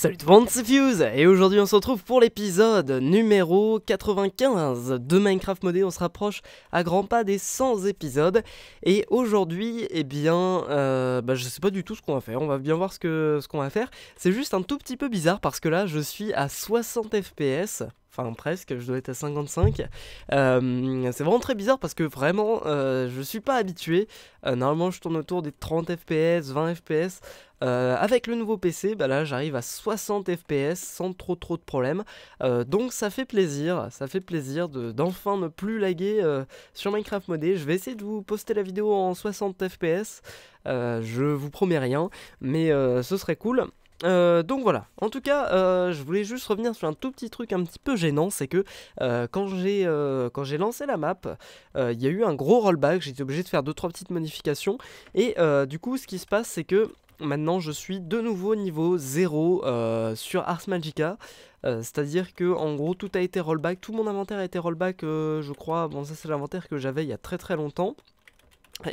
Salut tout le monde, c'est Fuse et aujourd'hui on se retrouve pour l'épisode numéro 95 de Minecraft modé. On se rapproche à grands pas des 100 épisodes et aujourd'hui, eh bien, euh, bah, je sais pas du tout ce qu'on va faire. On va bien voir ce ce qu'on va faire. C'est juste un tout petit peu bizarre parce que là, je suis à 60 FPS enfin presque, je dois être à 55. Euh, c'est vraiment très bizarre parce que vraiment, je euh, je suis pas habitué. Euh, normalement, je tourne autour des 30 FPS, 20 FPS. avec le nouveau PC, bah là j'arrive à 60 FPS sans trop trop de problèmes. donc ça fait plaisir, ça fait plaisir d'enfin ne plus laguer sur Minecraft modé. Je vais essayer de vous poster la vidéo en 60 FPS. je vous promets rien, mais ce serait cool. Euh, donc voilà, en tout cas, euh, je voulais juste revenir sur un tout petit truc un petit peu gênant, c'est que euh, quand j'ai quand j'ai lancé la map, il y a eu un gros rollback, j'étais obligé de faire deux 3 petites modifications, et du coup ce qui se passe c'est que maintenant je suis de nouveau niveau 0 sur Ars Magica, c'est-à-dire que en gros tout a été rollback, tout mon inventaire a été rollback, je crois. Bon, ça c'est l'inventaire que j'avais il y a très très longtemps.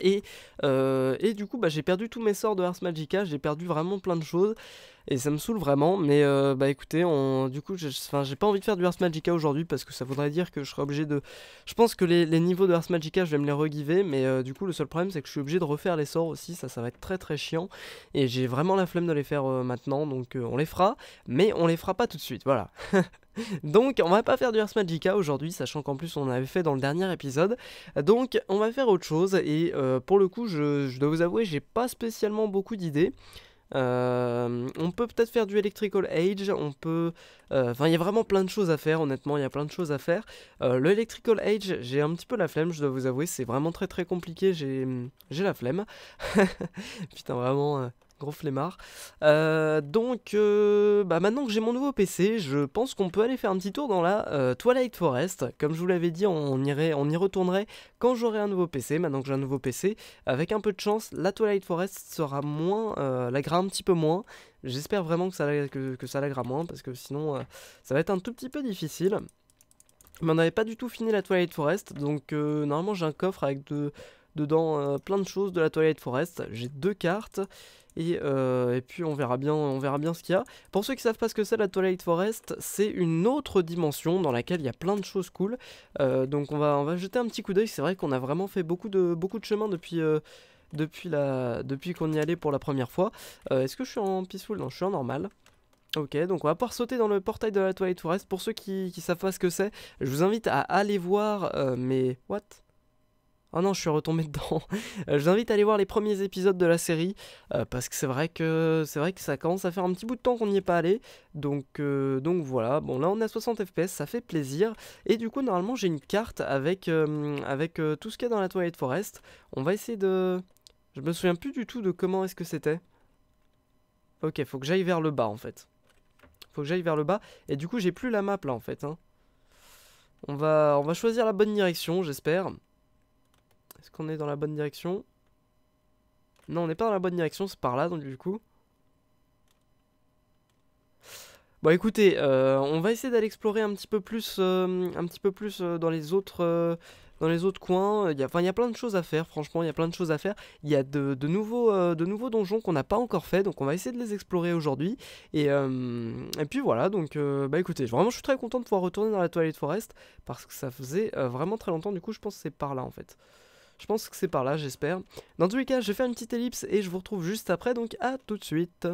Et, et du coup, bah, j'ai perdu tous mes sorts de Ars Magica, j'ai perdu vraiment plein de choses. Et ça me saoule vraiment, mais euh, bah écoutez, on, du coup, j'ai pas envie de faire du Hearth Magica aujourd'hui parce que ça voudrait dire que je serais obligé de. Je pense que les, niveaux de Hearth Magica, je vais me les regiver, mais euh, du coup, le seul problème c'est que je suis obligé de refaire les sorts aussi, ça, ça va être très très chiant. Et j'ai vraiment la flemme de les faire euh, maintenant, donc on les fera, mais on les fera pas tout de suite, voilà. Donc on va pas faire du Hearth Magica aujourd'hui, sachant qu'en plus on avait fait dans le dernier épisode. Donc on va faire autre chose et pour le coup je, je dois vous avouer j'ai pas spécialement beaucoup d'idées. Euh, on peut peut-être faire du Electrical Age, on peut... Euh, enfin, il y a vraiment plein de choses à faire, honnêtement, il y a plein de choses à faire. Euh, le Electrical Age, j'ai un petit peu la flemme, je dois vous avouer, c'est vraiment très très compliqué, j'ai la flemme. Putain, vraiment, Gros flemmard. Euh, donc, euh, bah maintenant que j'ai mon nouveau PC, je pense qu'on peut aller faire un petit tour dans la euh, Twilight Forest. Comme je vous l'avais dit, on, irait, on y retournerait quand j'aurai un nouveau PC. Maintenant que j'ai un nouveau PC, avec un peu de chance, la Twilight Forest sera moins, lagra un petit peu moins. J'espère vraiment que ça, que, lagra moins, parce que sinon, ça va être un tout petit peu difficile. Mais on n'avait pas du tout fini la Twilight Forest, donc normalement j'ai un coffre avec de, dedans euh, plein de choses de la Twilight Forest. J'ai deux cartes. Euh, et, puis on verra bien, on verra bien ce qu'il y a. Pour ceux qui savent pas ce que c'est la Twilight Forest, c'est une autre dimension dans laquelle il y a plein de choses cool. Euh, donc on va, on va jeter un petit coup d'œil. C'est vrai qu'on a vraiment fait beaucoup de, beaucoup de chemin depuis. depuis la, depuis qu'on y allait pour la première fois. Est-ce que je suis en peaceful Non, je suis en normal. Ok, donc on va pouvoir sauter dans le portail de la Twilight Forest. Pour ceux qui, qui savent pas ce que c'est, je vous invite à aller voir mes... What ah non, je suis retombé dedans. Euh, je vous invite à aller voir les premiers épisodes de la série, euh, parce que c'est vrai que c'est vrai que ça commence à faire un petit bout de temps qu'on n'y est pas allé. Donc, euh, donc voilà, bon là on a 60 fps, ça fait plaisir. Et du coup normalement j'ai une carte avec, avec tout ce qu'il y a dans la Twilight Forest. On va essayer de... Je me souviens plus du tout de comment est-ce que c'était. Ok, faut que j'aille vers le bas en fait. Faut que j'aille vers le bas. Et du coup j'ai plus la map là en fait. Hein. On va, on va choisir la bonne direction, j'espère qu'on est dans la bonne direction Non, on n'est pas dans la bonne direction, c'est par là, donc du coup... Bon écoutez, euh, on va essayer d'aller explorer un petit peu plus, euh, un petit peu plus euh, dans les autres, dans les autres coins. Il y a, enfin, il y a plein de choses à faire. Franchement, il y a plein de choses à faire. Il y a de, nouveaux, de nouveaux donjons qu'on n'a pas encore fait, donc on va essayer de les explorer aujourd'hui. Et, puis voilà. Donc, bah écoutez, vraiment, je suis très content de pouvoir retourner dans la Toilette Forest parce que ça faisait vraiment très longtemps. Du coup, je pense que c'est par là en fait. Je pense que c'est par là, j'espère. Dans tous les cas, je vais faire une petite ellipse et je vous retrouve juste après, donc à tout de suite.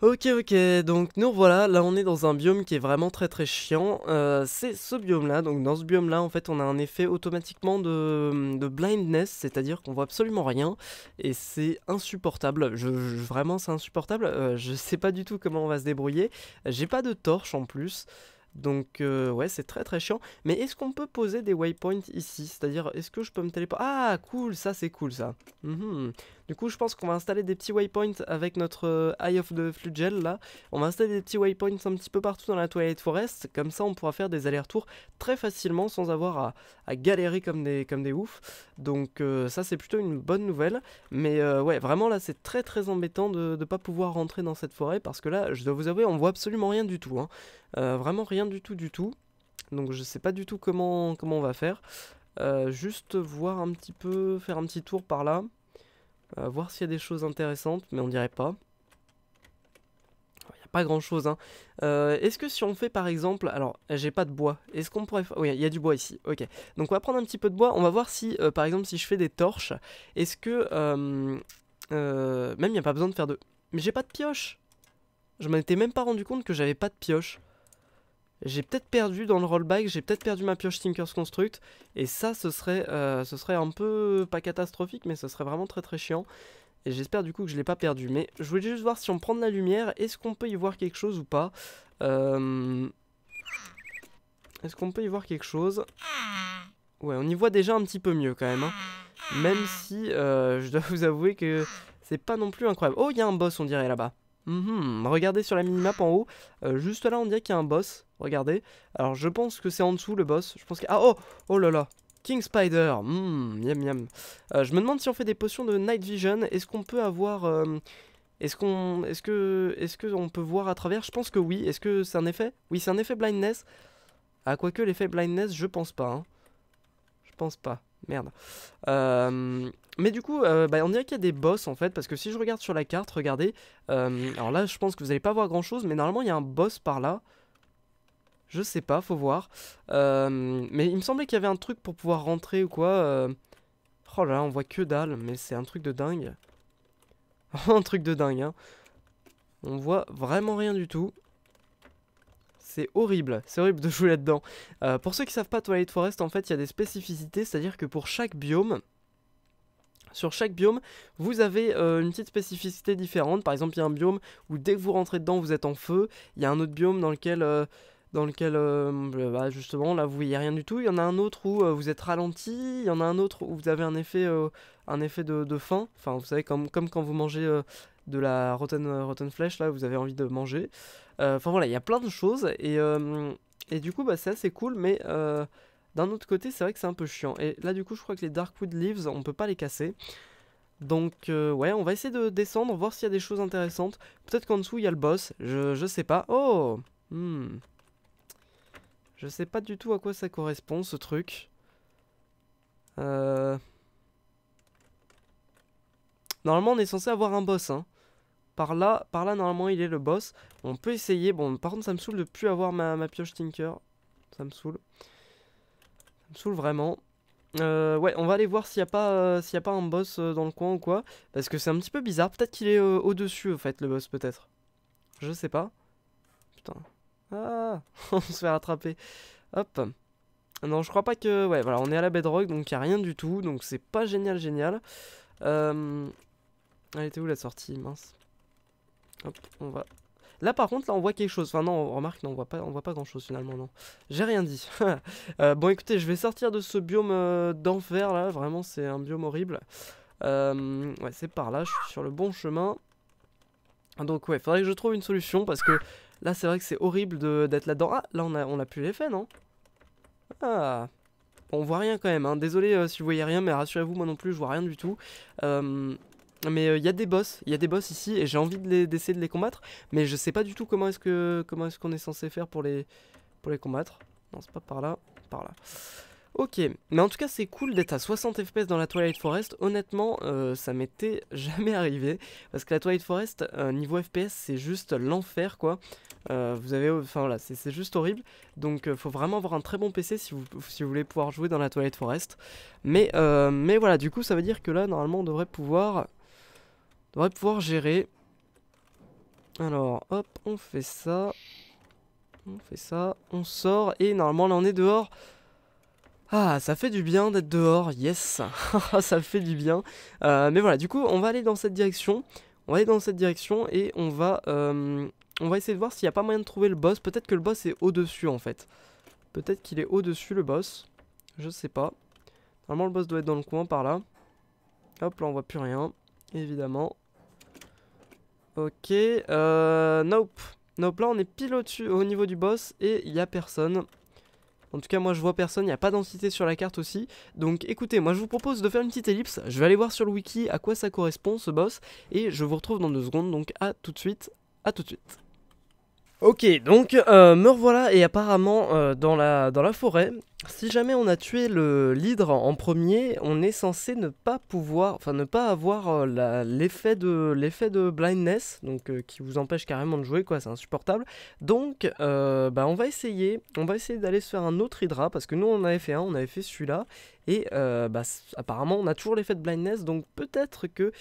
Ok ok, donc nous voilà, là on est dans un biome qui est vraiment très très chiant, euh, c'est ce biome là, donc dans ce biome là en fait on a un effet automatiquement de, blindness, c'est à dire qu'on voit absolument rien, et c'est insupportable, je, vraiment c'est insupportable, euh, je sais pas du tout comment on va se débrouiller, j'ai pas de torche en plus, donc euh, ouais, c'est très très chiant. Mais est-ce qu'on peut poser des waypoints ici C'est-à-dire, est-ce que je peux me téléporter Ah, cool, ça c'est cool ça. Mhm. Du coup, je pense qu'on va installer des petits waypoints avec notre euh, Eye of the Flugel là. On va installer des petits waypoints un petit peu partout dans la Twilight Forest. Comme ça, on pourra faire des allers-retours très facilement sans avoir à, galérer comme des, comme oufs. Donc euh, ça, c'est plutôt une bonne nouvelle. Mais euh, ouais, vraiment là, c'est très très embêtant de ne pas pouvoir rentrer dans cette forêt parce que là, je dois vous avouer, on voit absolument rien du tout. Hein. vraiment rien du tout du tout. Donc je sais pas du tout comment, on va faire. juste voir un petit peu, faire un petit tour par là. Euh, voir s'il y a des choses intéressantes, mais on dirait pas. Il n'y a pas grand chose. Hein. Euh, est-ce que si on fait par exemple. Alors, j'ai pas de bois. Est-ce qu'on pourrait. Oui, il y a du bois ici. Ok. Donc, on va prendre un petit peu de bois. On va voir si, euh, par exemple, si je fais des torches, est-ce que. même, il n'y a pas besoin de faire de. Mais j'ai pas de pioche Je m'en étais même pas rendu compte que j'avais pas de pioche j'ai peut-être perdu dans le rollback, j'ai peut-être perdu ma pioche Tinkers Construct, et ça, ce serait, euh, ce serait un peu, pas catastrophique, mais ce serait vraiment très très chiant. Et j'espère du coup que je l'ai pas perdu, mais je voulais juste voir si on prend de la lumière, est-ce qu'on peut y voir quelque chose ou pas euh, Est-ce qu'on peut y voir quelque chose Ouais, on y voit déjà un petit peu mieux quand même, hein. même si euh, je dois vous avouer que c'est pas non plus incroyable. Oh, il y a un boss on dirait là-bas. Hum, hum. Regardez sur la minimap en haut, juste là on dirait qu'il y a un boss, Regardez. Alors, je pense que c'est en dessous le boss. Je pense que... Ah, oh Oh là là King Spider, hmm, miam miam. Euh, je me demande si on fait des potions de Night Vision. Est-ce qu'on peut avoir... Euh, est-ce qu'on, est-ce que, est-ce que on peut voir à travers Je pense que oui. Est-ce que c'est un effet Oui, c'est un effet blindness. Ah, quoique l'effet blindness, je pense pas. Hein. Je pense pas. Merde. Euh, mais du coup, bah, on dirait qu'il y a des boss en fait, parce que si je regarde sur la carte, regardez. alors là, je pense que vous n'allez pas voir grand chose, mais normalement il y a un boss par là. Je sais pas, faut voir. Euh, mais il me semblait qu'il y avait un truc pour pouvoir rentrer ou quoi. Euh. Oh là là, on voit que dalle, mais c'est un truc de dingue. un truc de dingue, hein. On voit vraiment rien du tout. C'est horrible, c'est horrible de jouer là-dedans. Euh, pour ceux qui savent pas Twilight Forest, en fait, il y a des spécificités, c'est-à-dire que pour chaque biome, sur chaque biome, vous avez une petite spécificité différente. Par exemple, il y a un biome où dès que vous rentrez dedans, vous êtes en feu. Il y a un autre biome dans lequel dans lequel euh, bah, bah, justement là vous voyez rien du tout. Il y en a un autre où euh, vous êtes ralenti, il y en a un autre où vous avez un effet, euh, un effet de, faim. Enfin vous savez comme, quand vous mangez de la rotten, rotten flesh là vous avez envie de manger. Enfin voilà il y a plein de choses et, et du coup bah, c'est cool mais d'un autre côté c'est vrai que c'est un peu chiant. Et là du coup je crois que les Darkwood Leaves on peut pas les casser. Donc ouais, on va essayer de descendre, voir s'il y a des choses intéressantes. Peut-être qu'en dessous il y a le boss, je, je sais pas. Oh hmm. Je sais pas du tout à quoi ça correspond ce truc. Euh... Normalement on est censé avoir un boss hein. Par là, par là normalement il est le boss. On peut essayer. Bon par contre ça me saoule de plus avoir ma, pioche Tinker. Ça me saoule. Ça me saoule vraiment. Euh, ouais, on va aller voir s'il n'y a, pas, euh, s'il y a pas un boss euh, dans le coin ou quoi. Parce que c'est un petit peu bizarre. Peut-être qu'il est au-dessus, au fait, le boss, peut-être. Je sais pas. Putain. Ah, on se fait rattraper. Hop. Non, je crois pas que... Ouais, voilà, on est à la bedrock, donc il a rien du tout. Donc c'est pas génial, génial. Euh... Elle était où la sortie Mince. Hop, on va... Là par contre, là on voit quelque chose. Enfin non, on remarque, non, on voit pas, on voit pas grand chose finalement, non. J'ai rien dit. Euh, bon écoutez, je vais sortir de ce biome euh, d'enfer là. Vraiment, c'est un biome horrible. Euh, ouais, c'est par là, je suis sur le bon chemin. Donc ouais, faudrait que je trouve une solution parce que Là, c'est vrai que c'est horrible d'être là-dedans. Ah, là, on a, on a plus l'effet, non Ah on voit rien quand même, hein. désolé euh, si vous voyez rien, mais rassurez-vous, moi non plus, je vois rien du tout. Euh, mais il euh, y a des boss, il y a des boss ici, et j'ai envie d'essayer de, les combattre, mais je sais pas du tout comment est-ce que comment est-ce qu'on est censé faire pour les, pour les combattre. Non, c'est pas par là, par là. Ok, mais en tout cas c'est cool d'être à 60 fps dans la Twilight Forest, honnêtement ça m'était jamais arrivé, parce que la Twilight Forest niveau fps c'est juste l'enfer quoi, euh, vous avez, enfin voilà, c'est juste horrible. Donc, euh, faut vraiment avoir un très bon PC si vous, voulez pouvoir jouer dans la Toilette Forest. Mais, euh, mais voilà, du coup, ça veut dire que là, normalement, on devrait pouvoir, devrait pouvoir gérer. Alors, hop, on fait ça, on fait ça, on sort et normalement, là, on est dehors. Ah, ça fait du bien d'être dehors, yes, ça fait du bien. mais voilà, du coup, on va aller dans cette direction. On va aller dans cette direction et on va on va essayer de voir s'il n'y a pas moyen de trouver le boss. Peut-être que le boss est au-dessus en fait. Peut-être qu'il est au-dessus le boss. Je sais pas. Normalement le boss doit être dans le coin par là. Hop là on voit plus rien. Évidemment. Ok. Euh, nope. Nope là on est pile au-dessus au niveau du boss et il n'y a personne. En tout cas, moi je vois personne, il n'y a pas d'entité sur la carte aussi. Donc écoutez, moi je vous propose de faire une petite ellipse. Je vais aller voir sur le wiki à quoi ça correspond ce boss. Et je vous retrouve dans deux secondes. Donc à tout de suite. À tout de suite. Ok, donc euh, me revoilà et apparemment euh, dans, la, dans la forêt, si jamais on a tué le l'hydre en premier, on est censé ne pas pouvoir, enfin ne pas avoir euh, l'effet de l'effet de blindness, donc euh, qui vous empêche carrément de jouer, quoi, c'est insupportable. Donc, euh, bah, on va essayer, on va essayer d'aller se faire un autre hydra parce que nous on avait fait un, on avait fait celui-là et bah, apparemment on a toujours l'effet de blindness, donc peut-être que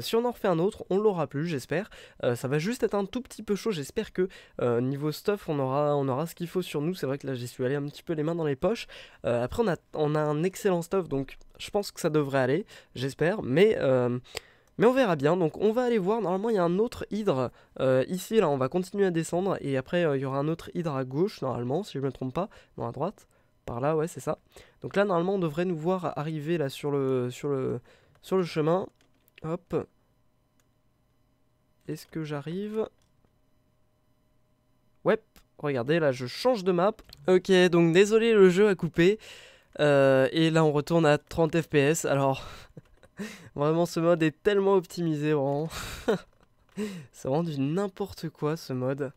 si on en refait un autre, on l'aura plus, j'espère. ça va juste être un tout petit peu chaud, j'espère que niveau stuff, on aura, on aura ce qu'il faut sur nous. C'est vrai que là, j'y suis allé un petit peu les mains dans les poches, euh, après, on a, on a un excellent stuff, donc je pense que ça devrait aller, j'espère. Mais, euh, mais on verra bien. Donc, on va aller voir. Normalement, il y a un autre hydre euh, ici. Là, on va continuer à descendre. Et après, il y aura un autre hydre à gauche, normalement, si je ne me trompe pas. Non, à droite. Par là, ouais, c'est ça. Donc là, normalement, on devrait nous voir arriver là sur le, sur le, sur le chemin. Hop. Est-ce que j'arrive Regardez, là, je change de map. Ok, donc désolé, le jeu a coupé. Euh, et là, on retourne à 30 FPS. Alors, vraiment, ce mode est tellement optimisé, vraiment. C'est vraiment du n'importe quoi, ce mode.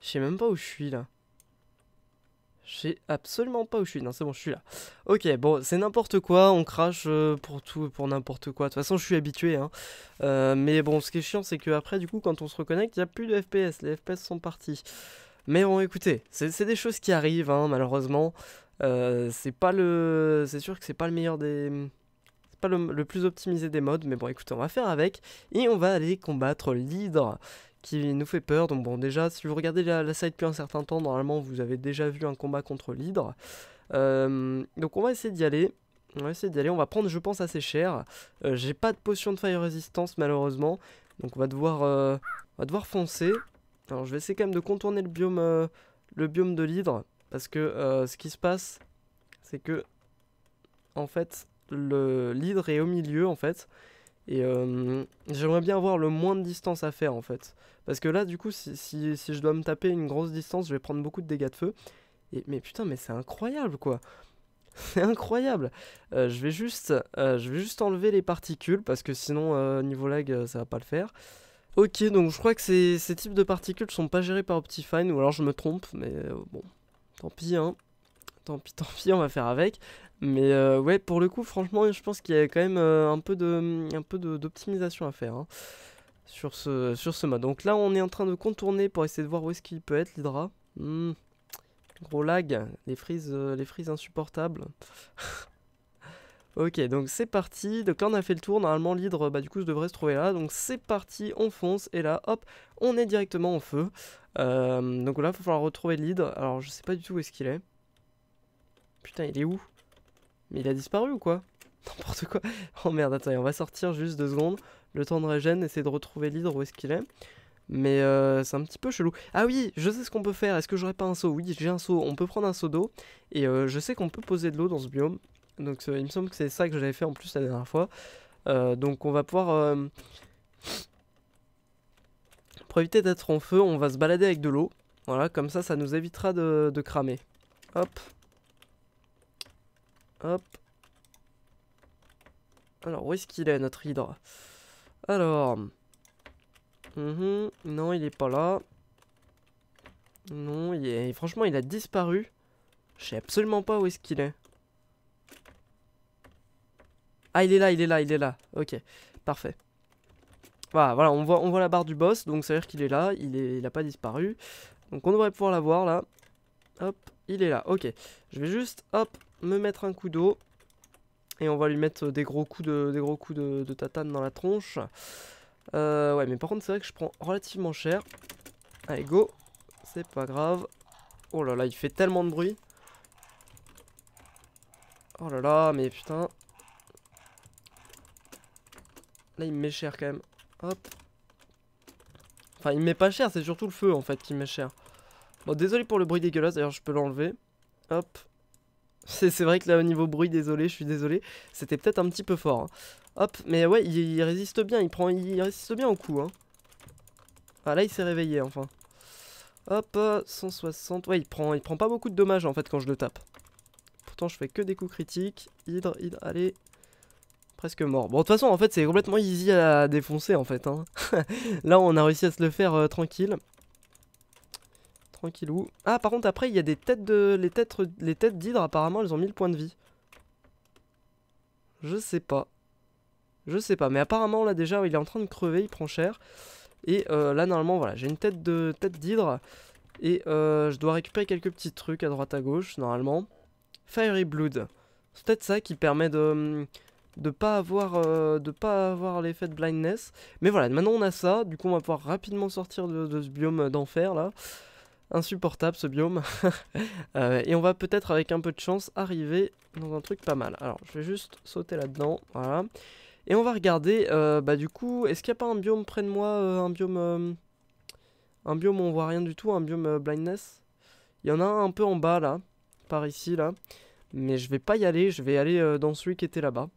Je sais même pas où je suis, là. Je sais absolument pas où je suis. Non, c'est bon, je suis là. Ok, bon, c'est n'importe quoi. On crache euh, pour tout, pour n'importe quoi. De toute façon, je suis habitué. Hein. Euh, mais bon, ce qui est chiant, c'est que après, du coup, quand on se reconnecte, il n'y a plus de FPS. Les FPS sont partis. Mais bon, écoutez, c'est des choses qui arrivent, hein, malheureusement. Euh, c'est pas le, c'est sûr que c'est pas le meilleur des, c'est pas le, plus optimisé des modes, mais bon, écoutez, on va faire avec et on va aller combattre l'hydre qui nous fait peur. Donc bon, déjà, si vous regardez la, la depuis un certain temps, normalement, vous avez déjà vu un combat contre l'hydre. Euh, donc on va essayer d'y aller. On va essayer d'y aller. On va prendre, je pense, assez cher. Euh, j'ai pas de potion de fire résistance malheureusement, donc on va devoir, on va devoir foncer. Alors je vais essayer quand même de contourner le biome, euh, le biome de l'hydre. Parce que euh, ce qui se passe, c'est que en fait l'hydre est au milieu en fait. Et euh, j'aimerais bien avoir le moins de distance à faire en fait. Parce que là du coup si, si, je dois me taper une grosse distance je vais prendre beaucoup de dégâts de feu. Et, mais putain mais c'est incroyable quoi. C'est incroyable. je, vais juste, je vais juste enlever les particules parce que sinon niveau lag ça va pas le faire. Ok, donc je crois que ces, types de particules sont pas gérés par Optifine, ou alors je me trompe, mais euh, bon, tant pis, hein. Tant pis, tant pis, on va faire avec. Mais euh, ouais, pour le coup, franchement, je pense qu'il y a quand même euh, un peu de, un peu d'optimisation à faire hein, sur ce, sur ce mode. Donc là, on est en train de contourner pour essayer de voir où est-ce qu'il peut être l'Hydra. Hmm, gros lag, les frises, les frises insupportables. Ok, donc c'est parti. Donc là, on a fait le tour. Normalement, l'hydre, bah, du coup, je devrais se trouver là. Donc c'est parti, on fonce. Et là, hop, on est directement en feu. Euh, donc là, il va falloir retrouver l'hydre. Alors, je sais pas du tout où est-ce qu'il est. Putain, il est où Mais il a disparu ou quoi N'importe quoi. Oh merde, attends, on va sortir juste deux secondes. Le temps de régène, essayer de retrouver l'hydre, où est-ce qu'il est. Mais euh, c'est un petit peu chelou. Ah oui, je sais ce qu'on peut faire. Est-ce que j'aurais pas un seau Oui, j'ai un seau. On peut prendre un seau d'eau. Et euh, je sais qu'on peut poser de l'eau dans ce biome. Donc il me semble que c'est ça que j'avais fait en plus la dernière fois. Euh, donc on va pouvoir... Euh, pour éviter d'être en feu, on va se balader avec de l'eau. Voilà, comme ça, ça nous évitera de, cramer. Hop. Hop. Alors, où est-ce qu'il est, notre hydre Alors. Mhm, non, il est pas là. Non, il est... franchement, il a disparu. Je sais absolument pas où est-ce qu'il est. Ah, il est là, il est là, il est là. Ok, parfait. Voilà, voilà on, voit, on voit la barre du boss, donc ça veut dire qu'il est là, il, est, il a pas disparu. Donc on devrait pouvoir la voir là. Hop, il est là, ok. Je vais juste, hop, me mettre un coup d'eau. Et on va lui mettre des gros coups de, des gros coups de, de tatane dans la tronche. Euh, ouais, mais par contre, c'est vrai que je prends relativement cher. Allez, go. C'est pas grave. Oh là là, il fait tellement de bruit. Oh là là, mais putain. Là, il me met cher quand même. Hop. Enfin, il me met pas cher, c'est surtout le feu en fait qui me met cher. Bon, désolé pour le bruit dégueulasse, d'ailleurs, je peux l'enlever. Hop. C'est vrai que là, au niveau bruit, désolé, je suis désolé. C'était peut-être un petit peu fort. Hein. Hop, mais ouais, il, résiste bien, il, prend, il résiste bien au coup. Hein. Ah là, il s'est réveillé enfin. Hop, 160. Ouais, il prend, il prend pas beaucoup de dommages en fait quand je le tape. Pourtant, je fais que des coups critiques. Hydre, hydre, allez, presque mort. Bon, de toute façon, en fait, c'est complètement easy à défoncer, en fait. Hein. Là, on a réussi à se le faire euh, tranquille. tranquille. Tranquillou. Ah, par contre, après, il y a des têtes de... Les têtes, les têtes d'hydre, apparemment, elles ont 1000 points de vie. Je sais pas. Je sais pas, mais apparemment, là, déjà, il est en train de crever, il prend cher. Et euh, là, normalement, voilà, j'ai une tête de tête d'hydre. Et euh, je dois récupérer quelques petits trucs à droite à gauche, normalement. Fiery Blood. C'est peut-être ça qui permet de... Hum, de pas avoir euh, de pas avoir l'effet de blindness. Mais voilà, maintenant on a ça, du coup on va pouvoir rapidement sortir de, ce biome d'enfer là. Insupportable ce biome. Euh, et on va peut-être avec un peu de chance arriver dans un truc pas mal. Alors je vais juste sauter là-dedans, voilà. Et on va regarder, euh, bah du coup, est-ce qu'il n'y a pas un biome près de moi, un biome... un biome où on voit rien du tout, un biome blindness Il y en a un un peu en bas là, par ici là. Mais je vais pas y aller, je vais aller dans celui qui était là-bas.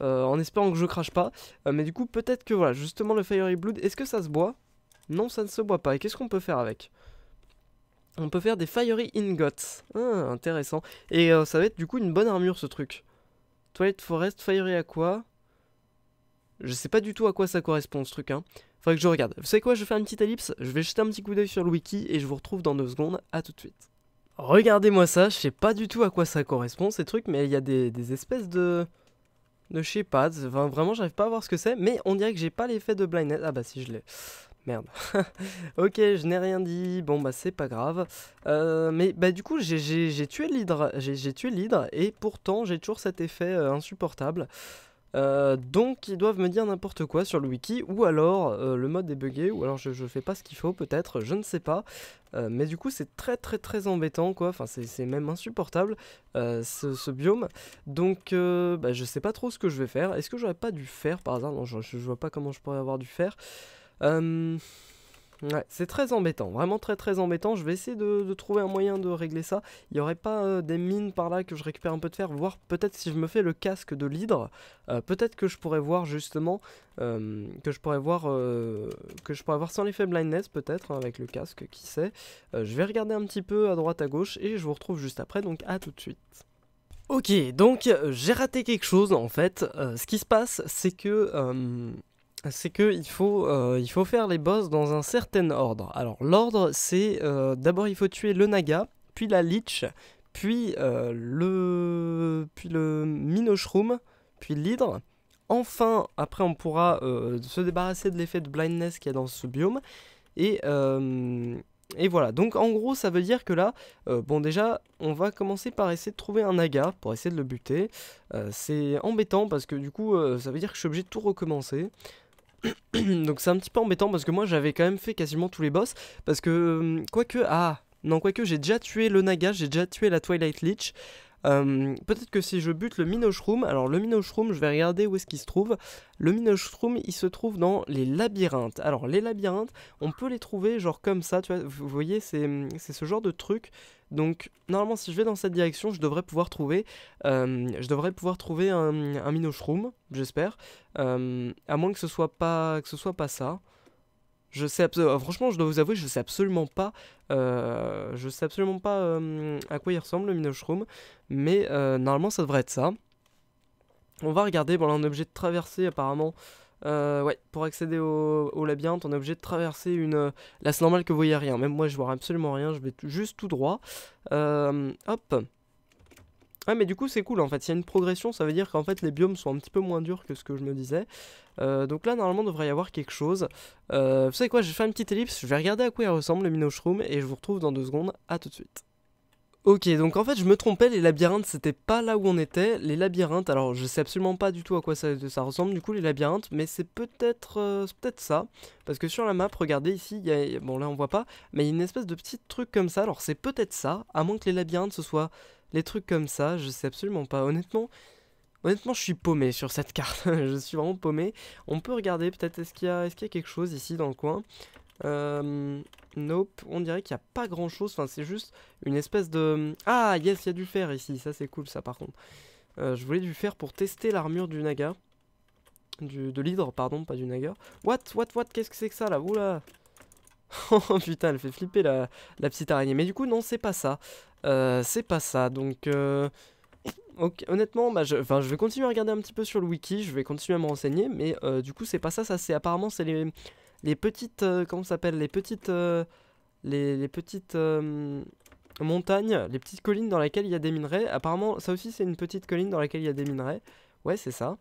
Euh, en espérant que je crache pas. Euh, mais du coup, peut-être que voilà, justement le Fiery Blood, est-ce que ça se boit Non, ça ne se boit pas. Et qu'est-ce qu'on peut faire avec On peut faire des Fiery Ingots. Ah, intéressant. Et euh, ça va être du coup une bonne armure ce truc. Twilight Forest, Fiery Aqua. Je sais pas du tout à quoi ça correspond ce truc. Hein. Faudrait que je regarde. Vous savez quoi, je vais faire une petite ellipse, je vais jeter un petit coup d'œil sur le wiki et je vous retrouve dans deux secondes. à tout de suite. Regardez-moi ça, je sais pas du tout à quoi ça correspond ces trucs, mais il y a des espèces de de chez Pads. Enfin, vraiment, j'arrive pas à voir ce que c'est, mais on dirait que j'ai pas l'effet de blindness. Ah bah si, je l'ai. Merde. ok, je n'ai rien dit. Bon, bah c'est pas grave. Euh, mais bah du coup, j'ai tué l'hydre. J'ai tué l'hydre et pourtant, j'ai toujours cet effet euh, insupportable. Euh, donc ils doivent me dire n'importe quoi sur le wiki ou alors euh, le mode est buggé ou alors je, fais pas ce qu'il faut peut-être, je ne sais pas. Euh, mais du coup c'est très très très embêtant quoi, enfin c'est même insupportable ce, biome. Donc bah, je sais pas trop ce que je vais faire. Est-ce que j'aurais pas dû faire par hasard je, vois pas comment je pourrais avoir dû faire. Ouais, c'est très embêtant, vraiment très très embêtant. Je vais essayer de, trouver un moyen de régler ça. Il n'y aurait pas euh, des mines par là que je récupère un peu de fer, Voir peut-être si je me fais le casque de l'hydre, euh, peut-être que je pourrais voir justement, euh, que je pourrais voir, que je pourrais voir sans l'effet blindness peut-être, hein, avec le casque, qui sait. je vais regarder un petit peu à droite à gauche et je vous retrouve juste après, donc à tout de suite. Ok, donc j'ai raté quelque chose en fait. ce qui se passe, c'est que c'est qu'il faut, euh, il faut faire les boss dans un certain ordre. Alors l'ordre c'est euh, d'abord il faut tuer le naga, puis la lich, puis euh, le puis le minoshroom, puis l'hydre. Enfin, après on pourra se débarrasser de l'effet de blindness qu'il y a dans ce biome. Et, et voilà, donc en gros ça veut dire que là, bon déjà, on va commencer par essayer de trouver un naga pour essayer de le buter. c'est embêtant parce que du coup ça veut dire que je suis obligé de tout recommencer. Donc c'est un petit peu embêtant parce que moi j'avais quand même fait quasiment tous les boss. Parce que, hum, quoique, ah, non, quoique j'ai déjà tué le Naga, j'ai déjà tué la Twilight Leech. Euh, peut-être que si je bute le Minoshroom, alors le Minoshroom, je vais regarder où est-ce qu'il se trouve. Le Minoshroom, il se trouve dans les labyrinthes. Alors les labyrinthes, on peut les trouver genre comme ça, tu vois, vous voyez, c'est ce genre de truc. Donc normalement si je vais dans cette direction je devrais pouvoir trouver euh, je devrais pouvoir trouver un, un Minoshroom, j'espère. Euh, à moins que ce soit que ce soit pas ça sais euh, franchement, je dois vous avouer, je sais absolument pas, euh, je sais absolument pas euh, à quoi il ressemble le Minoshroom, mais normalement ça devrait être ça. On va regarder, bon là on est obligé de traverser apparemment, ouais, pour accéder au, au, labyrinthe, on est obligé de traverser une... Là c'est normal que vous voyez rien, même moi je vois absolument rien, je vais juste tout droit. hop, Ouais, mais du coup, c'est cool en fait. S'il y a une progression, ça veut dire qu'en fait les biomes sont un petit peu moins durs que ce que je me disais. Euh, donc là, normalement, il devrait y avoir quelque chose. Euh, vous savez quoi, je fait une petite ellipse. Je vais regarder à quoi il ressemble le Minoshroom et je vous retrouve dans deux secondes. à tout de suite. Ok, donc en fait je me trompais, les labyrinthes c'était pas là où on était, les labyrinthes, alors je sais absolument pas du tout à quoi ça, ressemble du coup les labyrinthes, mais euh, c'est peut-être ça, parce que sur la map, regardez ici, y a, bon là on voit pas, mais il y a une espèce de petit truc comme ça, alors c'est peut-être ça, à moins que les labyrinthes ce soit les trucs comme ça, je sais absolument pas. Honnêtement, honnêtement, je suis paumé sur cette carte. je suis vraiment paumé. On peut regarder peut-être est-ce qu'il y, est qu'il y, a quelque chose ici dans le coin. Euh, nope, on dirait qu'il n'y a pas grand chose, enfin c'est juste une espèce de... Ah yes, il y a du fer ici, ça c'est cool ça par contre. Euh, je voulais du fer pour tester l'armure du naga. de l'hydre, pardon, pas du naga. What, what, what, qu'est-ce que c'est que ça là Oula oh putain, elle fait flipper la, petite araignée. Mais du coup, non, c'est pas ça. Euh, c'est pas ça. Donc, euh, honnêtement, bah, je, je vais continuer à regarder un petit peu sur le wiki. Je vais continuer à me renseigner. Mais euh, du coup, c'est pas ça. Ça, c'est apparemment, c'est les, petites. comment ça s'appelle Les petites. Les, petites montagnes, les petites collines dans lesquelles il y a des minerais. Apparemment, ça aussi, c'est une petite colline dans laquelle il y a des minerais. Ouais, c'est ça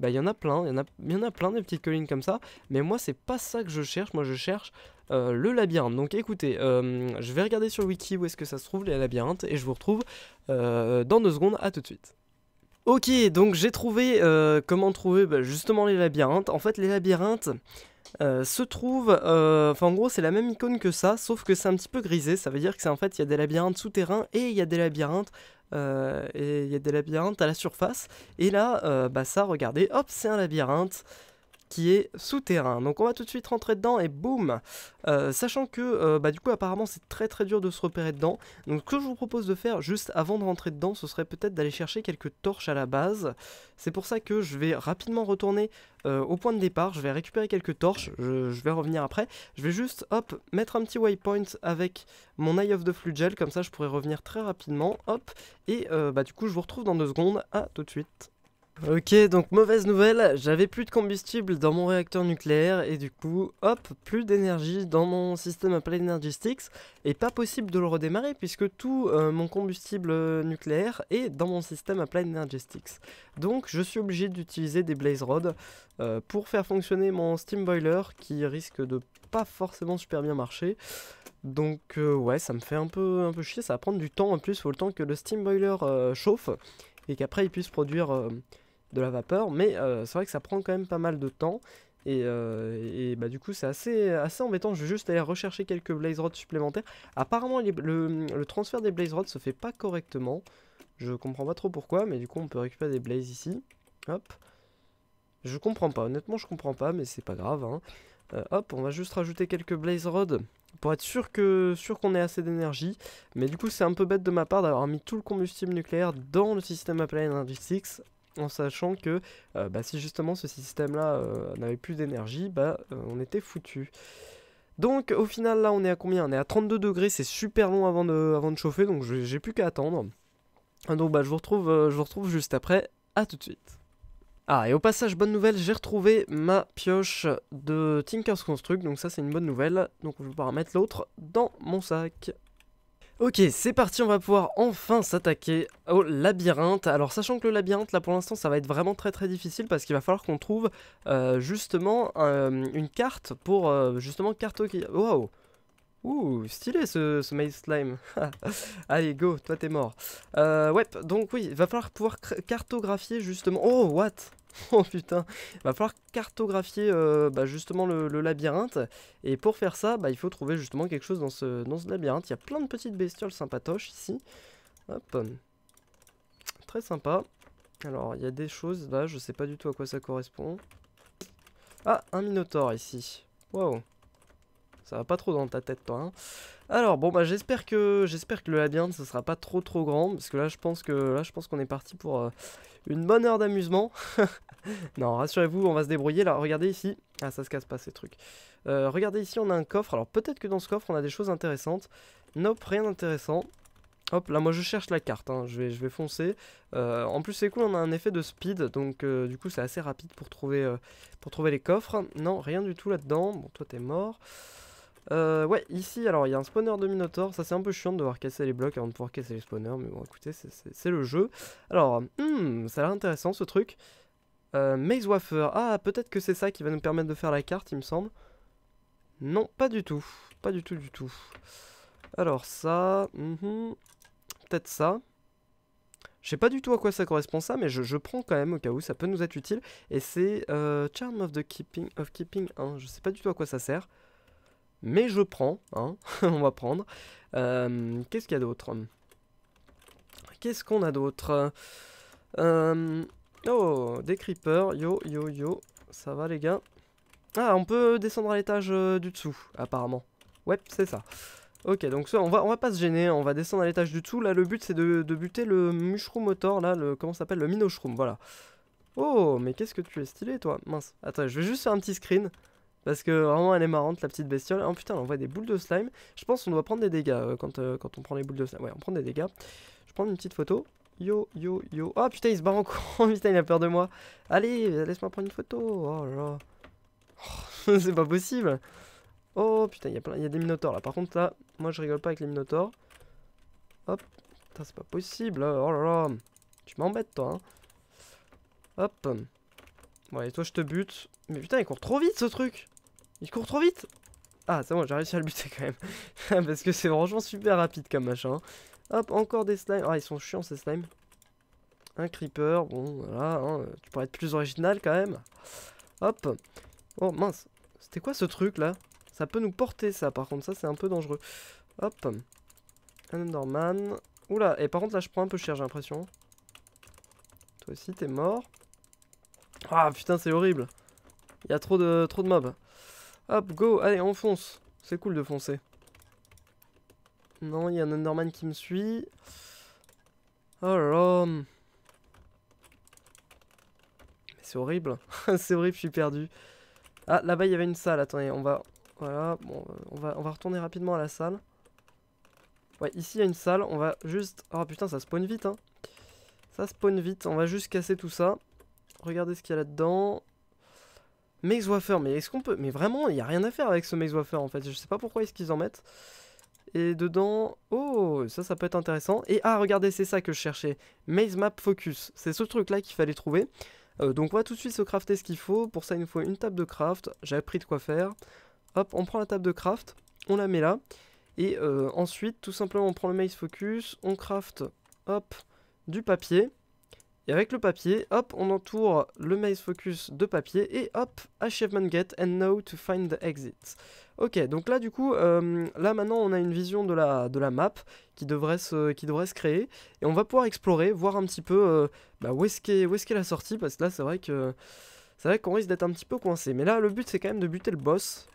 bah il y en a plein, il y, en a, y en a plein de petites collines comme ça, mais moi c'est pas ça que je cherche, moi je cherche euh, le labyrinthe. Donc écoutez, euh, je vais regarder sur le wiki où est-ce que ça se trouve les labyrinthes et je vous retrouve euh, dans deux secondes. À tout de suite. Ok, donc j'ai trouvé comment trouver bah, justement les labyrinthes. En fait, les labyrinthes, se trouvent, enfin en gros c'est la même icône que ça, sauf que c'est un petit peu grisé, ça veut dire que c'est en fait il y a des labyrinthes souterrains et il y a des labyrinthes et il y a des labyrinthes à la surface. Et là, bah ça, regardez, hop, c'est un labyrinthe qui est souterrain. Donc on va tout de suite rentrer dedans et boum euh, Sachant que euh, bah, du coup apparemment c'est très très dur de se repérer dedans. Donc ce que je vous propose de faire juste avant de rentrer dedans ce serait peut-être d'aller chercher quelques torches à la base. C'est pour ça que je vais rapidement retourner euh, au point de départ. Je vais récupérer quelques torches, je, vais revenir après. Je vais juste hop mettre un petit waypoint avec mon Eye of the Flugel comme ça je pourrais revenir très rapidement. Hop Et bah, du coup je vous retrouve dans deux secondes. À tout de suite Ok, donc mauvaise nouvelle, j'avais plus de combustible dans mon réacteur nucléaire et du coup, hop, plus d'énergie dans mon système appelé plein et pas possible de le redémarrer puisque tout euh, mon combustible euh, nucléaire est dans mon système appelé plein Donc je suis obligé d'utiliser des Blaze Rods euh, pour faire fonctionner mon Steam Boiler qui risque de pas forcément super bien marcher. Donc ouais, ça me fait un peu, un peu chier, ça va prendre du temps en plus, faut le temps que le Steam Boiler chauffe et qu'après il puisse produire de la vapeur, mais euh, c'est vrai que ça prend quand même pas mal de temps. Euh, et, bah, du coup, c'est assez, assez embêtant. Je vais juste aller rechercher quelques blaze rods supplémentaires. Apparemment, le, transfert des blaze rods se fait pas correctement. Je comprends pas trop pourquoi, mais du coup, on peut récupérer des blaze ici. Hop. Je comprends pas. Honnêtement, je comprends pas, mais c'est pas grave. Hein. Euh, hop, on va juste rajouter quelques blaze rods pour être sûr que sûr qu'on ait assez d'énergie. Mais du coup, c'est un peu bête de ma part d'avoir mis tout le combustible nucléaire dans le système Applied Energy 6 en sachant que euh, bah, si justement ce système-là euh, n'avait plus d'énergie, bah, euh, on était foutu. Donc au final là on est à combien On est à 32 degrés, c'est super long avant de, avant de chauffer, donc j'ai plus qu'à attendre. Ah, donc bah, je, vous retrouve, je vous retrouve juste après, à tout de suite. Ah, et au passage, bonne nouvelle, j'ai retrouvé ma pioche de Tinker's Construct, donc ça c'est une bonne nouvelle. Donc je vais pouvoir mettre l'autre dans mon sac. Ok, c'est parti, on va pouvoir enfin s'attaquer au labyrinthe. Alors sachant que le labyrinthe, là pour l'instant, ça va être vraiment très très difficile parce qu'il va falloir qu'on trouve euh, justement euh, une carte pour euh, justement cartographier. Wow Ouh, stylé ce, ce maze slime. Allez, go, toi t'es mort. ouais, donc oui, il va falloir pouvoir cartographier justement... Oh, what Oh putain, va falloir cartographier euh, bah, justement le, labyrinthe. Et pour faire ça, bah, il faut trouver justement quelque chose dans ce, dans ce labyrinthe. Il y a plein de petites bestioles sympatoches ici. Hop. Très sympa. Alors, il y a des choses là, je sais pas du tout à quoi ça correspond. Ah, un minotaure ici. Waouh. Ça va pas trop dans ta tête, toi. Hein alors bon bah j'espère que j'espère que le labyrinthe ce sera pas trop trop grand parce que là je pense que là je pense qu'on est parti pour euh, une bonne heure d'amusement. non rassurez-vous on va se débrouiller là regardez ici ah ça se casse pas ces trucs. Euh, regardez ici on a un coffre alors peut-être que dans ce coffre on a des choses intéressantes. Nope rien d'intéressant. Hop, là moi je cherche la carte, hein. je, vais, je vais foncer. Euh, en plus c'est cool, on a un effet de speed, donc du coup c'est assez rapide pour trouver, pour trouver les coffres. Non, rien du tout là-dedans, bon toi t'es mort. Euh, ouais, ici, alors il y a un spawner de Minotaur. Ça, c'est un peu chiant de devoir casser les blocs avant de pouvoir casser les spawners. Mais bon, écoutez, c'est le jeu. Alors, hmm, ça a l'air intéressant ce truc. Euh, Maze Wafer. Ah, peut-être que c'est ça qui va nous permettre de faire la carte, il me semble. Non, pas du tout. Pas du tout, du tout. Alors, ça. Mhm. Peut-être ça. Je sais pas du tout à quoi ça correspond ça, mais je, je, prends quand même au cas où ça peut nous être utile. Et c'est euh, Charm of the Keeping of Keeping 1. Je sais pas du tout à quoi ça sert. Mais je prends, hein, on va prendre. Euh, qu'est-ce qu'il y a d'autre Qu'est-ce qu'on a d'autre euh, Oh, des creepers, yo, yo, yo, ça va les gars Ah, on peut descendre à l'étage euh, du dessous, apparemment. Ouais, c'est ça. Ok, donc ça, on va, on va pas se gêner, on va descendre à l'étage du dessous. Là, le but, c'est de, buter le mushroom motor, là, le, comment s'appelle Le minoshroom, voilà. Oh, mais qu'est-ce que tu es stylé, toi Mince. Attends, je vais juste faire un petit screen. Parce que vraiment elle est marrante la petite bestiole. Oh putain elle envoie des boules de slime. Je pense qu'on doit prendre des dégâts euh, quand, euh, quand on prend les boules de slime. Ouais on prend des dégâts. Je prends une petite photo. Yo yo yo. oh, putain il se barre en courant. putain il a peur de moi. Allez laisse-moi prendre une photo. Oh là. là. Oh, c'est pas possible. Oh putain il y, a y des minotaures là. Par contre là moi je rigole pas avec les minotaures. Hop. Putain c'est pas possible. Oh là là. Tu m'embêtes toi. Hein. Hop. Bon, et toi, je te bute. Mais putain, il court trop vite, ce truc Il court trop vite Ah, c'est bon, j'ai réussi à le buter quand même. Parce que c'est franchement super rapide comme machin. Hop, encore des slimes. Ah, ils sont chiants, ces slimes. Un creeper, bon, voilà. Hein. tu pourrais être plus original, quand même. Hop. Oh, mince. C'était quoi, ce truc, là Ça peut nous porter, ça. Par contre, ça, c'est un peu dangereux. Hop. Un Enderman. Oula, et par contre, là, je prends un peu cher, j'ai l'impression. Toi aussi, t'es mort. Ah putain, c'est horrible. Il y a trop de, trop de mobs. Hop, go, allez, on fonce. C'est cool de foncer. Non, il y a un Underman qui me suit. Oh là Mais c'est horrible. c'est horrible, je suis perdu. Ah, là-bas, il y avait une salle. Attendez, on va... Voilà, bon, euh, on va, on va retourner rapidement à la salle. Ouais, ici, il y a une salle. On va juste... Oh putain, ça spawn vite, hein. Ça spawn vite. On va juste casser tout ça. Regardez ce qu'il y a là-dedans. Maze Wafer, mais est-ce qu'on peut... Mais vraiment, il n'y a rien à faire avec ce Maze Wafer en fait. Je sais pas pourquoi est-ce qu'ils en mettent. Et dedans... Oh, ça, ça peut être intéressant. Et ah, regardez, c'est ça que je cherchais. Maze Map Focus. C'est ce truc-là qu'il fallait trouver. Euh, donc on va tout de suite se crafter ce qu'il faut. Pour ça, il nous faut une table de craft. J'ai appris de quoi faire. Hop, on prend la table de craft. On la met là. Et euh, ensuite, tout simplement, on prend le Maze Focus. On craft, hop, du papier. Et avec le papier, hop, on entoure le maze focus de papier et hop, achievement get and now to find the exit. Ok, donc là du coup, euh, là maintenant on a une vision de la, de la map qui devrait, se, qui devrait se créer et on va pouvoir explorer, voir un petit peu euh, bah, où est-ce qu'est la sortie parce que là c'est vrai que c'est vrai qu'on risque d'être un petit peu coincé. Mais là le but c'est quand même de buter le boss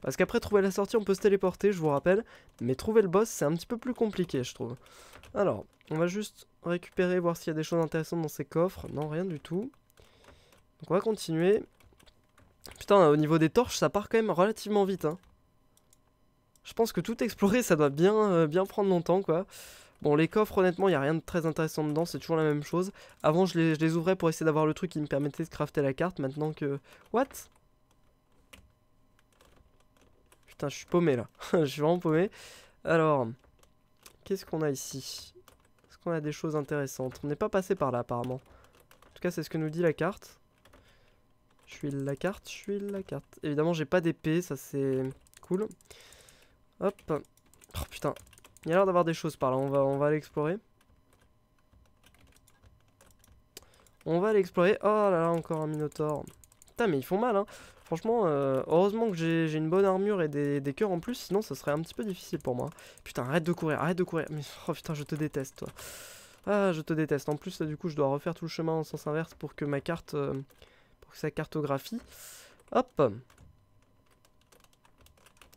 parce qu'après trouver la sortie on peut se téléporter je vous rappelle, mais trouver le boss c'est un petit peu plus compliqué je trouve. Alors, on va juste récupérer, voir s'il y a des choses intéressantes dans ces coffres. Non, rien du tout. Donc on va continuer. Putain, au niveau des torches, ça part quand même relativement vite. Hein. Je pense que tout explorer, ça doit bien, euh, bien prendre longtemps, quoi. Bon, les coffres, honnêtement, il n'y a rien de très intéressant dedans, c'est toujours la même chose. Avant, je les, je les ouvrais pour essayer d'avoir le truc qui me permettait de crafter la carte, maintenant que... What Putain, je suis paumé, là. je suis vraiment paumé. Alors, qu'est-ce qu'on a ici on a des choses intéressantes On n'est pas passé par là apparemment. En tout cas c'est ce que nous dit la carte. Je suis la carte, je suis la carte. Évidemment j'ai pas d'épée, ça c'est cool. Hop. Oh putain. Il y a l'air d'avoir des choses par là, on va, on va l'explorer On va l'explorer, Oh là là, encore un minotaur. Putain mais ils font mal hein. Franchement, euh, heureusement que j'ai une bonne armure et des, cœurs en plus, sinon ça serait un petit peu difficile pour moi. Putain, arrête de courir, arrête de courir. Mais oh putain, je te déteste, toi. Ah, je te déteste. En plus, là, du coup, je dois refaire tout le chemin en sens inverse pour que ma carte... Euh, pour que ça cartographie. Hop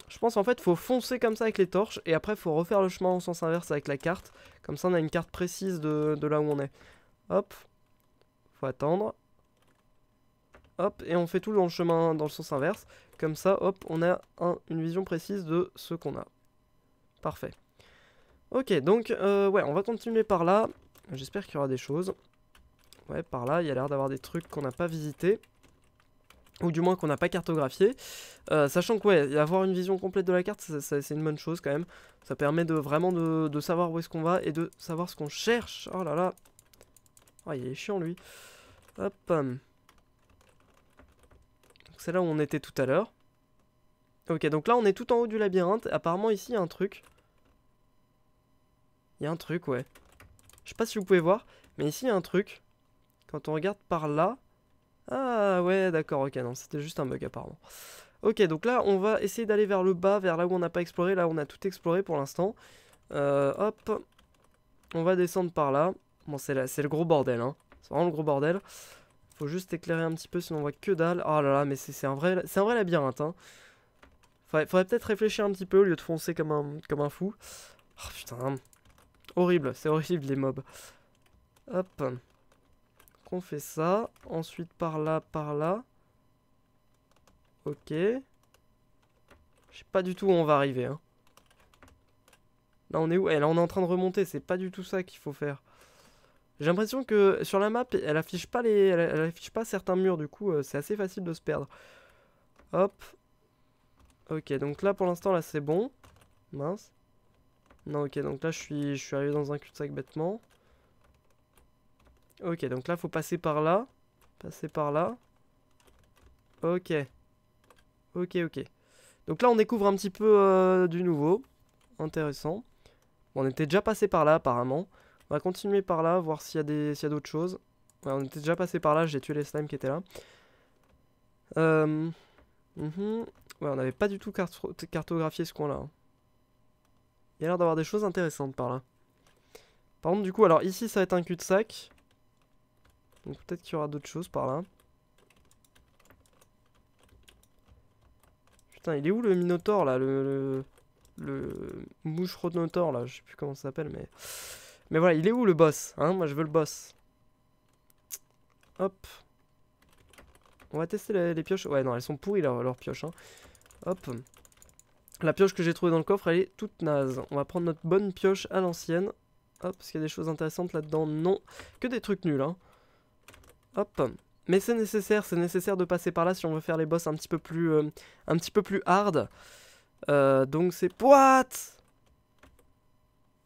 je pense en fait faut foncer comme ça avec les torches et après faut refaire le chemin en sens inverse avec la carte. Comme ça on a une carte précise de, de là où on est. Hop. Faut attendre hop, et on fait tout dans le chemin dans le sens inverse. Comme ça, hop, on a une vision précise de ce qu'on a. Parfait. Ok, donc, euh, ouais, on va continuer par là. J'espère qu'il y aura des choses. Ouais, par là, il y a l'air d'avoir des trucs qu'on n'a pas visités. Ou du moins qu'on n'a pas cartographié. Euh, sachant que, ouais, avoir une vision complète de la carte, c'est une bonne chose quand même. Ça permet de vraiment de, savoir où est-ce qu'on va et de savoir ce qu'on cherche. Oh là là. Oh, il est chiant, lui. Hop c'est là où on était tout à l'heure. Ok, donc là, on est tout en haut du labyrinthe. Apparemment, ici, il y a un truc. Il y a un truc, ouais. Je sais pas si vous pouvez voir, mais ici, il y a un truc. Quand on regarde par là... Ah, ouais, d'accord, ok, non, c'était juste un bug, apparemment. Ok, donc là, on va essayer d'aller vers le bas, vers là où on n'a pas exploré. Là, on a tout exploré pour l'instant. Euh, hop. On va descendre par là. Bon, c'est le gros bordel, hein. C'est vraiment le gros bordel. Faut juste éclairer un petit peu sinon on voit que dalle. Oh là là, mais c'est un, vrai, un vrai labyrinthe. Hein. Faudrait, peut-être réfléchir un petit peu au lieu de foncer comme un, comme un fou. Oh putain. Horrible, c'est horrible les mobs. Hop. On fait ça. Ensuite par là, par là. Ok. Je sais pas du tout où on va arriver. Hein. Là on est où eh, Là on est en train de remonter, c'est pas du tout ça qu'il faut faire. J'ai l'impression que sur la map, elle affiche pas les, elle, affiche pas certains murs, du coup euh, c'est assez facile de se perdre. Hop. Ok, donc là pour l'instant là c'est bon. Mince. Non, ok, donc là je suis, je suis arrivé dans un cul-de-sac bêtement. Ok, donc là faut passer par là. Passer par là. Ok. Ok, ok. Donc là on découvre un petit peu euh, du nouveau. Intéressant. on était déjà passé par là apparemment. On va continuer par là, voir s'il y a d'autres choses. Ouais, on était déjà passé par là, j'ai tué les slimes qui étaient là. Euh... Mhm. Ouais, on n'avait pas du tout cartographié ce coin-là. Hein. Il y a l'air d'avoir des choses intéressantes par là. Par contre, du coup, alors ici, ça va être un cul-de-sac. Donc peut-être qu'il y aura d'autres choses par là. Putain, il est où le Minotaur, là le, le, le mouche là Je sais plus comment ça s'appelle, mais... Mais voilà, il est où le boss hein Moi je veux le boss. Hop. On va tester les, pioches. Ouais, non, elles sont pourries leurs pioches. Hein. Hop. La pioche que j'ai trouvée dans le coffre, elle est toute naze. On va prendre notre bonne pioche à l'ancienne. Hop, parce qu'il y a des choses intéressantes là-dedans. Non, que des trucs nuls. Hein. Hop. Mais c'est nécessaire, c'est nécessaire de passer par là si on veut faire les boss un petit peu plus, euh, un petit peu plus hard. Euh, donc c'est... What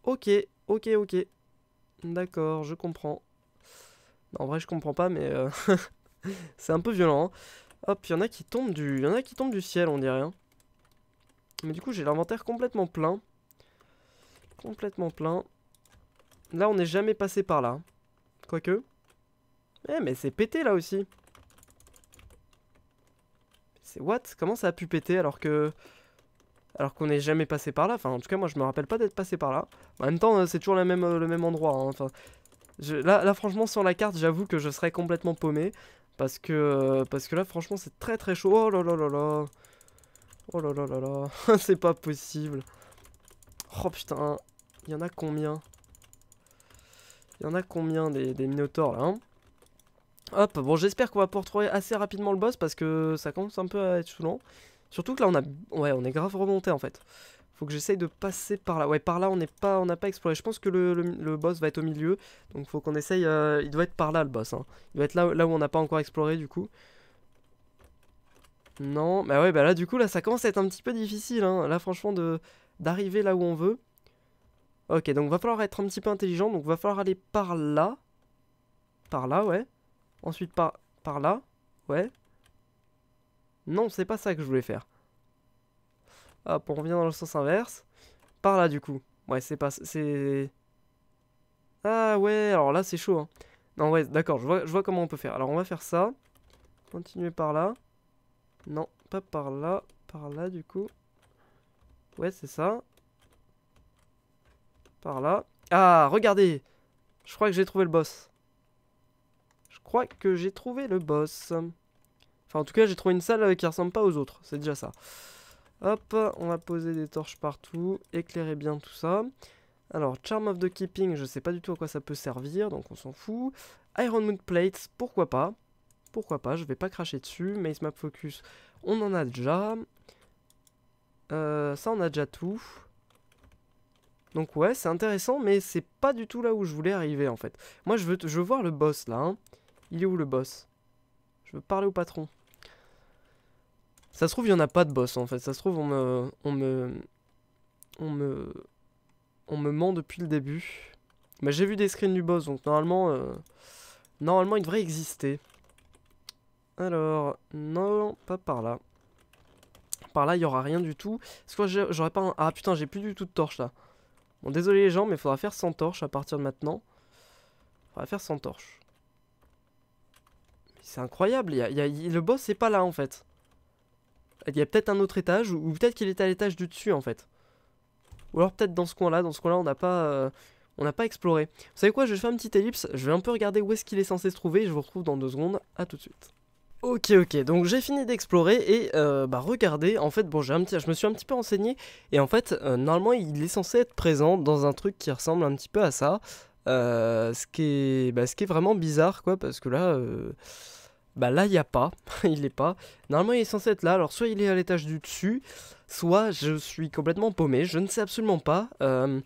Ok, ok, ok. D'accord, je comprends. Bah, en vrai, je comprends pas, mais euh, c'est un peu violent. Hein. Hop, il y en a qui tombent du, y en a qui tombent du ciel, on dirait. rien. Hein. Mais du coup, j'ai l'inventaire complètement plein. Complètement plein. Là, on n'est jamais passé par là. Hein. Quoique. Eh, mais c'est pété là aussi. C'est what Comment ça a pu péter alors que alors qu'on n'est jamais passé par là. Enfin, en tout cas, moi, je me rappelle pas d'être passé par là. En même temps, euh, c'est toujours euh, le même endroit. Hein. Enfin, là, franchement, sur la carte, j'avoue que je serais complètement paumé. Parce que, euh, parce que là, franchement, c'est très très chaud. Oh là là là là. Oh là là là là. c'est pas possible. Oh putain. Il y en a combien Il y en a combien des, des Minotaurs là hein Hop, bon j'espère qu'on va pouvoir trouver assez rapidement le boss parce que ça commence un peu à être saoulant. Surtout que là, on, a... ouais, on est grave remonté en fait. Faut que j'essaye de passer par là. Ouais, par là, on n'est pas, on n'a pas exploré. Je pense que le, le, boss va être au milieu. Donc faut qu'on essaye... Euh, il doit être par là, le boss. Hein. Il doit être là, là où on n'a pas encore exploré, du coup. Non, bah ouais, bah là, du coup, là, ça commence à être un petit peu difficile. Hein. Là, franchement, de d'arriver là où on veut. Ok, donc va falloir être un petit peu intelligent. Donc va falloir aller par là. Par là, ouais. Ensuite, par, par là. Ouais. Non, c'est pas ça que je voulais faire. Hop, on revient dans le sens inverse. Par là, du coup. Ouais, c'est pas... C'est... Ah ouais, alors là, c'est chaud. Hein. Non, ouais, d'accord, je vois, je vois comment on peut faire. Alors, on va faire ça. Continuer par là. Non, pas par là. Par là, du coup. Ouais, c'est ça. Par là. Ah, regardez Je crois que j'ai trouvé le boss. Je crois que j'ai trouvé le boss en tout cas, j'ai trouvé une salle euh, qui ressemble pas aux autres. C'est déjà ça. Hop, on va poser des torches partout, éclairer bien tout ça. Alors, Charm of the Keeping, je sais pas du tout à quoi ça peut servir, donc on s'en fout. Iron Moon Plates, pourquoi pas Pourquoi pas, je vais pas cracher dessus. Maze Map Focus, on en a déjà. Euh, ça, on a déjà tout. Donc ouais, c'est intéressant, mais c'est pas du tout là où je voulais arriver, en fait. Moi, je veux, je veux voir le boss, là. Hein. Il est où, le boss Je veux parler au patron. Ça se trouve, il n'y en a pas de boss en fait. Ça se trouve, on me. On me. On me. On me ment depuis le début. Mais j'ai vu des screens du boss, donc normalement. Euh, normalement, il devrait exister. Alors. Non, pas par là. Par là, il n'y aura rien du tout. Est-ce que j'aurais pas un... Ah putain, j'ai plus du tout de torche là. Bon, désolé les gens, mais il faudra faire sans torche à partir de maintenant. Faudra faire sans torche. C'est incroyable, le boss c'est pas là en fait il y a peut-être un autre étage, ou, peut-être qu'il est à l'étage du dessus en fait. Ou alors peut-être dans ce coin-là, dans ce coin-là on n'a pas, euh, on n'a pas exploré. Vous savez quoi, je vais faire un petit ellipse, je vais un peu regarder où est-ce qu'il est censé se trouver, et je vous retrouve dans deux secondes, à tout de suite. Ok ok donc j'ai fini d'explorer et euh, bah regardez en fait bon j'ai un petit je me suis un petit peu renseigné et en fait euh, normalement il est censé être présent dans un truc qui ressemble un petit peu à ça ce qui est bah, ce qui est vraiment bizarre quoi parce que là bah là, il n'y a pas. il n'est pas. Normalement, il est censé être là. Alors, soit il est à l'étage du dessus, soit je suis complètement paumé. Je ne sais absolument pas. Euh,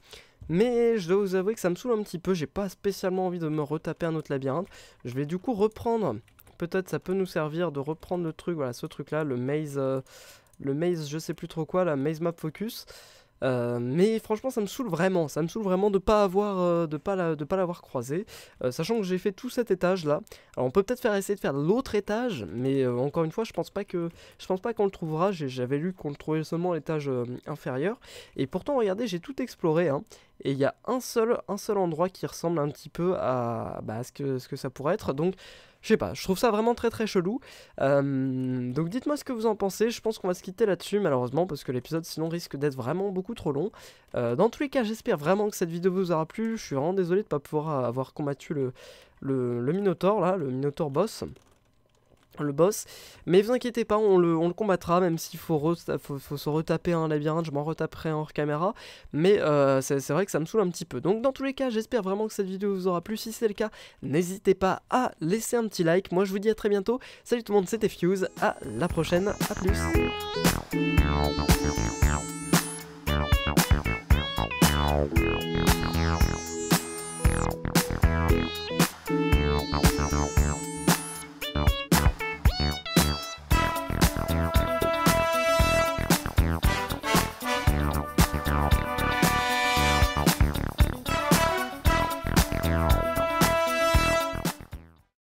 mais je dois vous avouer que ça me saoule un petit peu. J'ai pas spécialement envie de me retaper un autre labyrinthe. Je vais du coup reprendre. Peut-être ça peut nous servir de reprendre le truc. Voilà, ce truc-là, le maze... Euh, le maze, je sais plus trop quoi, la maze map focus. Euh, mais franchement, ça me saoule vraiment. Ça me saoule vraiment de pas avoir, euh, de pas de pas l'avoir croisé. Euh, sachant que j'ai fait tout cet étage là. Alors on peut peut-être faire essayer de faire l'autre étage, mais encore une fois, je pense pas que, je pense pas qu'on le trouvera. J'avais lu qu'on le trouvait seulement à l'étage inférieur. Et pourtant, regardez, j'ai tout exploré. Hein. et il y a un seul, un seul endroit qui ressemble un petit peu à, bah, ce que, ce que ça pourrait être. Donc je sais pas, je trouve ça vraiment très très chelou. Euh, donc dites-moi ce que vous en pensez, je pense qu'on va se quitter là-dessus malheureusement parce que l'épisode sinon risque d'être vraiment beaucoup trop long. Euh, dans tous les cas, j'espère vraiment que cette vidéo vous aura plu, je suis vraiment désolé de ne pas pouvoir avoir combattu le, le, le Minotaur là, le Minotaur boss le boss. Mais vous inquiétez pas, on le, combattra, même s'il faut, se retaper un labyrinthe, je m'en retaperai hors caméra. Mais euh, c'est vrai que ça me saoule un petit peu. Donc dans tous les cas, j'espère vraiment que cette vidéo vous aura plu. Si c'est le cas, n'hésitez pas à laisser un petit like. Moi je vous dis à très bientôt. Salut tout le monde, c'était Fuse. À la prochaine, à plus.